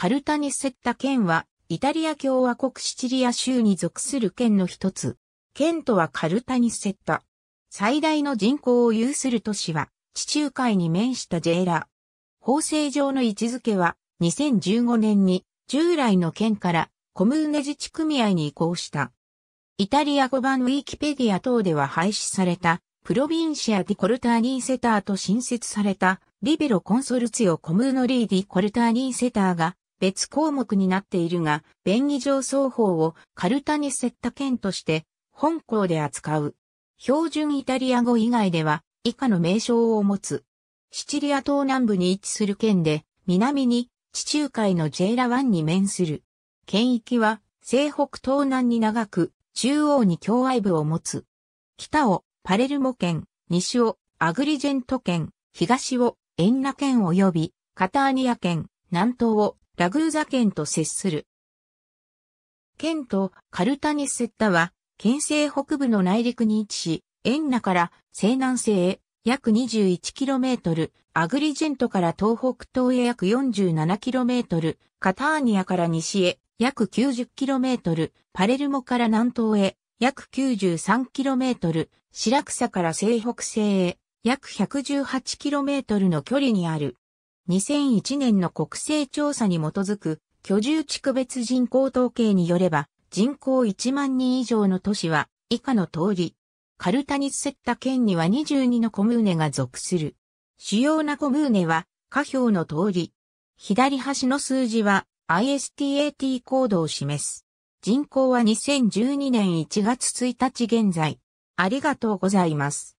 カルタニセッタ県は、イタリア共和国シチリア州に属する県の一つ。県とはカルタニセッタ。最大の人口を有する都市は、地中海に面したジェーラ。法制上の位置づけは、2015年に、従来の県から、コムーネ自治組合に移行した。イタリア語版ウィキペディア等では廃止された、プロビンシア・ディ・コルターニーセターと新設された、リベロ・コンソルツィオ・コムーノ・リー・ディ・コルターニーセターが、別項目になっているが、便宜上双方をカルタに接った県として、本校で扱う。標準イタリア語以外では、以下の名称を持つ。シチリア島南部に位置する県で、南に地中海のジェーラ湾に面する。県域は、西北東南に長く、中央に境外部を持つ。北をパレルモ県、西をアグリジェント県、東をエンナ県及びカターニア県、南東をラグーザ県と接する。県とカルタニッセッタは、県西北部の内陸に位置し、ンナから西南西へ約 21km、アグリジェントから東北東へ約 47km、カターニアから西へ約 90km、パレルモから南東へ約 93km、シラクサから西北西へ約 118km の距離にある2001年の国勢調査に基づく居住地区別人口統計によれば、人口1万人以上の都市は以下の通り、カルタニスセッタ県には22のコムーネが属する。主要なコムーネは、下表の通り。左端の数字は ISTAT コードを示す。人口は2012年1月1日現在。ありがとうございます。